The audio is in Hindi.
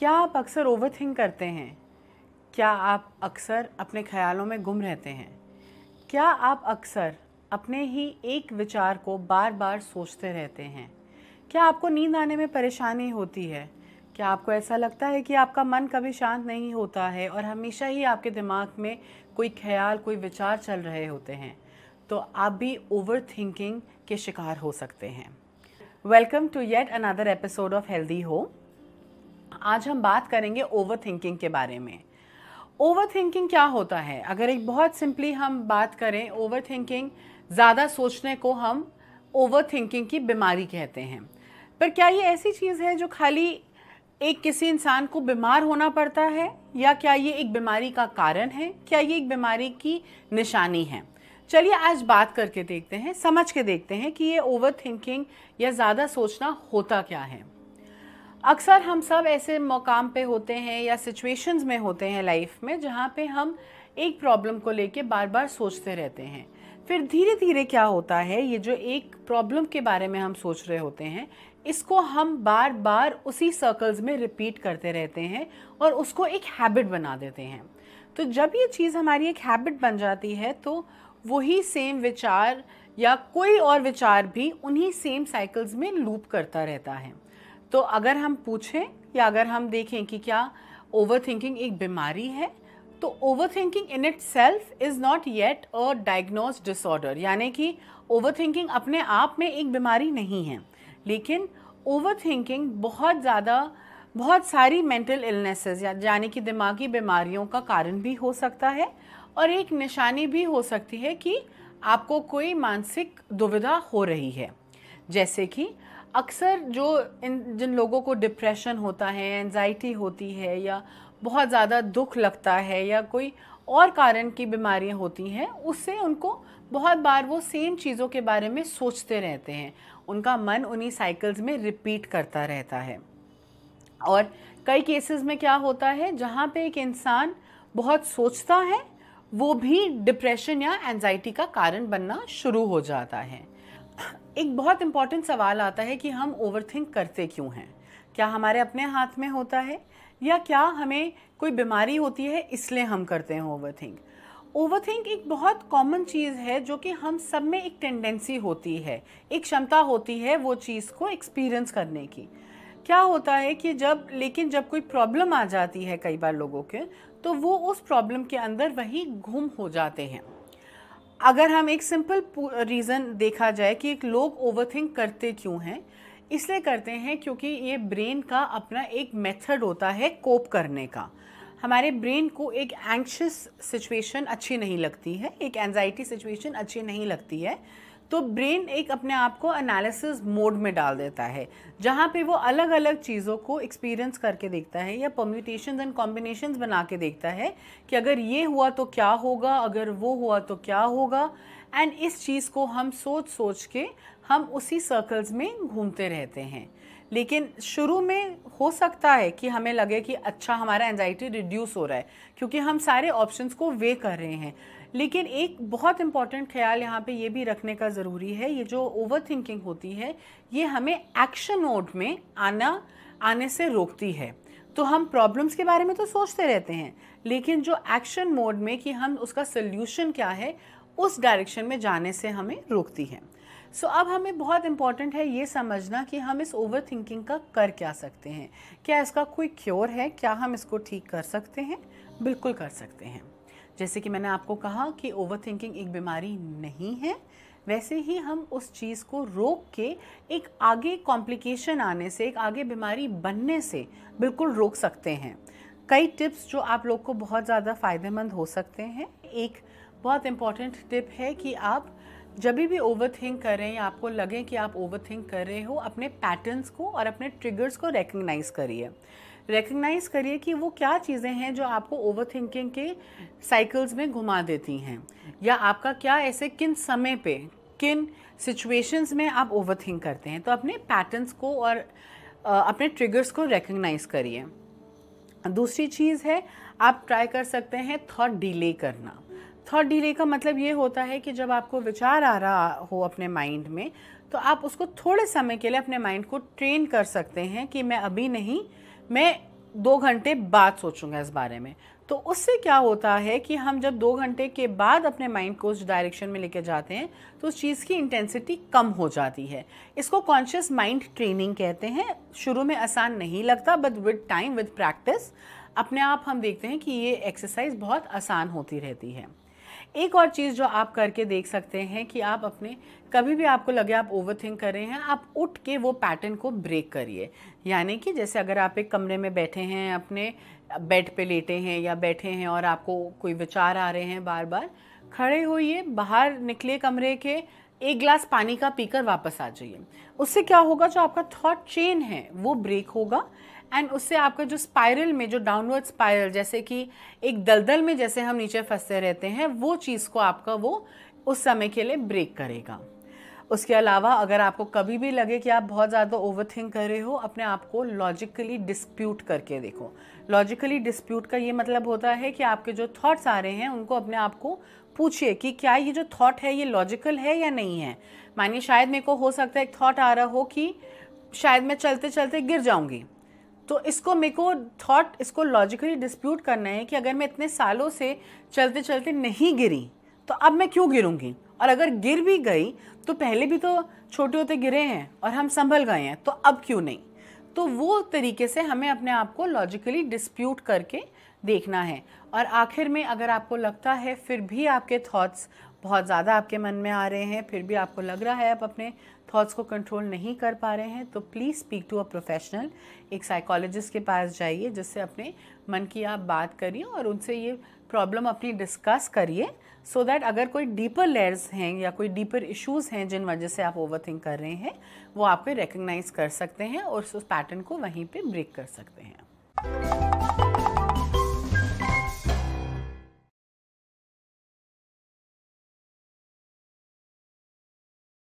क्या आप अक्सर ओवरथिंक करते हैं क्या आप अक्सर अपने ख्यालों में गुम रहते हैं क्या आप अक्सर अपने ही एक विचार को बार बार सोचते रहते हैं क्या आपको नींद आने में परेशानी होती है क्या आपको ऐसा लगता है कि आपका मन कभी शांत नहीं होता है और हमेशा ही आपके दिमाग में कोई ख्याल कोई विचार चल रहे होते हैं तो आप भी ओवर थिंकिंग के शिकार हो सकते हैं welcome to yet another episode of healthy home आज हम बात करेंगे ओवर थिंकिंग के बारे में ओवर थिंकिंग क्या होता है अगर एक बहुत सिंपली हम बात करें ओवर थिंकिंग ज़्यादा सोचने को हम ओवर थिंकिंग की बीमारी कहते हैं पर क्या ये ऐसी चीज़ है जो खाली एक किसी इंसान को बीमार होना पड़ता है या क्या ये एक बीमारी का कारण है क्या ये एक बीमारी की निशानी है चलिए आज बात करके देखते हैं समझ के देखते हैं कि ये ओवर थिंकिंग या ज़्यादा सोचना होता क्या है अक्सर हम सब ऐसे मकाम पे होते हैं या सिचुएशंस में होते हैं लाइफ में जहाँ पे हम एक प्रॉब्लम को लेके बार बार सोचते रहते हैं फिर धीरे धीरे क्या होता है ये जो एक प्रॉब्लम के बारे में हम सोच रहे होते हैं इसको हम बार बार उसी सर्कल्स में रिपीट करते रहते हैं और उसको एक हैबिट बना देते हैं तो जब ये चीज़ हमारी एक हैबिट बन जाती है तो वही सेम विचार या कोई और विचार भी उन्हीं सेम साइकिल्स में लूप करता रहता है तो अगर हम पूछें या अगर हम देखें कि क्या ओवर थिंकिंग एक बीमारी है तो overthinking in itself is not yet a diagnose disorder यानी कि ओवर थिंकिंग अपने आप में एक बीमारी नहीं है लेकिन ओवर थिंकिंग बहुत ज़्यादा बहुत सारी मेंटल इलनेसेस या यानी कि दिमागी बीमारियों का कारण भी हो सकता है और एक निशानी भी हो सकती है कि आपको कोई मानसिक दुविधा हो रही है जैसे कि अक्सर जो इन जिन लोगों को डिप्रेशन होता है एनजाइटी होती है या बहुत ज़्यादा दुख लगता है या कोई और कारण की बीमारियां होती हैं उससे उनको बहुत बार वो सेम चीज़ों के बारे में सोचते रहते हैं उनका मन उन्हीं साइकिल्स में रिपीट करता रहता है और कई केसेस में क्या होता है जहाँ पे एक इंसान बहुत सोचता है वो भी डिप्रेशन या एनजाइटी का कारण बनना शुरू हो जाता है एक बहुत इम्पॉर्टेंट सवाल आता है कि हम ओवरथिंक करते क्यों हैं क्या हमारे अपने हाथ में होता है या क्या हमें कोई बीमारी होती है इसलिए हम करते हैं ओवरथिंक ओवरथिंक एक बहुत कॉमन चीज़ है जो कि हम सब में एक टेंडेंसी होती है एक क्षमता होती है वो चीज़ को एक्सपीरियंस करने की क्या होता है कि जब लेकिन जब कोई प्रॉब्लम आ जाती है कई बार लोगों के तो वो उस प्रॉब्लम के अंदर वही घुम हो जाते हैं अगर हम एक सिंपल रीज़न देखा जाए कि एक लोग ओवरथिंक करते क्यों हैं इसलिए करते हैं क्योंकि ये ब्रेन का अपना एक मेथड होता है कोप करने का हमारे ब्रेन को एक एंक्शस सिचुएशन अच्छी नहीं लगती है एक एनजाइटी सिचुएशन अच्छी नहीं लगती है तो ब्रेन एक अपने आप को एनालिसिस मोड में डाल देता है जहाँ पे वो अलग अलग चीज़ों को एक्सपीरियंस करके देखता है या पम्यूटेशन एंड कॉम्बिनेशन बना के देखता है कि अगर ये हुआ तो क्या होगा अगर वो हुआ तो क्या होगा एंड इस चीज़ को हम सोच सोच के हम उसी सर्कल्स में घूमते रहते हैं लेकिन शुरू में हो सकता है कि हमें लगे कि अच्छा हमारा एनजाइटी रिड्यूस हो रहा है क्योंकि हम सारे ऑप्शंस को वे कर रहे हैं लेकिन एक बहुत इंपॉर्टेंट ख्याल यहाँ पे ये भी रखने का ज़रूरी है ये जो ओवर थिंकिंग होती है ये हमें एक्शन मोड में आना आने से रोकती है तो हम प्रॉब्लम्स के बारे में तो सोचते रहते हैं लेकिन जो एक्शन मोड में कि हम उसका सोल्यूशन क्या है उस डायरेक्शन में जाने से हमें रोकती है सो so, अब हमें बहुत इंपॉर्टेंट है ये समझना कि हम इस ओवर थिंकिंग का कर क्या सकते हैं क्या इसका कोई क्योर है क्या हम इसको ठीक कर सकते हैं बिल्कुल कर सकते हैं जैसे कि मैंने आपको कहा कि ओवर थिंकिंग एक बीमारी नहीं है वैसे ही हम उस चीज़ को रोक के एक आगे कॉम्प्लिकेशन आने से एक आगे बीमारी बनने से बिल्कुल रोक सकते हैं कई टिप्स जो आप लोग को बहुत ज़्यादा फ़ायदेमंद हो सकते हैं एक बहुत इम्पॉर्टेंट टिप है कि आप जब भी ओवर थिंक करें या आपको लगे कि आप ओवर थिंक कर रहे हो अपने पैटर्न्स को और अपने ट्रिगर्स को रेकग्नाइज़ करिए रेकग्नाइज करिए कि वो क्या चीज़ें हैं जो आपको ओवर थिंकिंग के साइकिल्स में घुमा देती हैं या आपका क्या ऐसे किन समय पे किन सिचुएशंस में आप ओवर थिंक करते हैं तो अपने पैटर्न्स को और अपने ट्रिगर्स को रेकग्नाइज करिए दूसरी चीज़ है आप ट्राई कर सकते हैं थॉट डिले करना थॉट डिले का मतलब ये होता है कि जब आपको विचार आ रहा हो अपने माइंड में तो आप उसको थोड़े समय के लिए अपने माइंड को ट्रेन कर सकते हैं कि मैं अभी नहीं मैं दो घंटे बाद सोचूंगा इस बारे में तो उससे क्या होता है कि हम जब दो घंटे के बाद अपने माइंड को उस डायरेक्शन में लेके जाते हैं तो उस चीज़ की इंटेंसिटी कम हो जाती है इसको कॉन्शियस माइंड ट्रेनिंग कहते हैं शुरू में आसान नहीं लगता but with time with practice अपने आप हम देखते हैं कि ये एक्सरसाइज बहुत आसान होती रहती है एक और चीज़ जो आप करके देख सकते हैं कि आप अपने कभी भी आपको लगे आप ओवर थिंक कर रहे हैं आप उठ के वो पैटर्न को ब्रेक करिए यानी कि जैसे अगर आप एक कमरे में बैठे हैं अपने बेड पे लेटे हैं या बैठे हैं और आपको कोई विचार आ रहे हैं बार बार खड़े होइए बाहर निकले कमरे के एक ग्लास पानी का पीकर वापस आ जाइए उससे क्या होगा जो आपका थॉट चेन है वो ब्रेक होगा एंड उससे आपका जो स्पायरल में जो डाउनवर्ड स्पायरल जैसे कि एक दलदल में जैसे हम नीचे फंसते रहते हैं वो चीज़ को आपका वो उस समय के लिए ब्रेक करेगा उसके अलावा अगर आपको कभी भी लगे कि आप बहुत ज़्यादा ओवर थिंक कर रहे हो अपने आप को लॉजिकली डिस्प्यूट करके देखो लॉजिकली डिस्प्यूट का ये मतलब होता है कि आपके जो थॉट्स आ रहे हैं उनको अपने आप को पूछिए कि क्या ये जो थॉट है ये लॉजिकल है या नहीं है मानिए शायद मेरे को हो सकता है एक थॉट आ रहा हो कि शायद मैं चलते चलते गिर जाऊँगी तो इसको मेरे को थॉट इसको लॉजिकली डिस्प्यूट करना है कि अगर मैं इतने सालों से चलते चलते नहीं गिरी तो अब मैं क्यों गिरूँगी और अगर गिर भी गई तो पहले भी तो छोटे होते गिरे हैं और हम संभल गए हैं तो अब क्यों नहीं तो वो तरीके से हमें अपने आप को लॉजिकली डिस्प्यूट करके देखना है और आखिर में अगर आपको लगता है फिर भी आपके थॉट्स बहुत ज़्यादा आपके मन में आ रहे हैं फिर भी आपको लग रहा है आप अपने थॉट्स को कंट्रोल नहीं कर पा रहे हैं तो please speak to a professional एक साइकोलॉजिस्ट के पास जाइए जिससे अपने मन की आप बात करिए और उनसे ये प्रॉब्लम अपनी डिस्कस करिए सो दैट अगर कोई डीपर लेयर्स हैं या कोई डीपर इश्यूज हैं जिन वजह से आप ओवर थिंक कर रहे हैं वो आपको रिकग्नाइज कर सकते हैं और उस पैटर्न को वहीं पे ब्रेक कर सकते हैं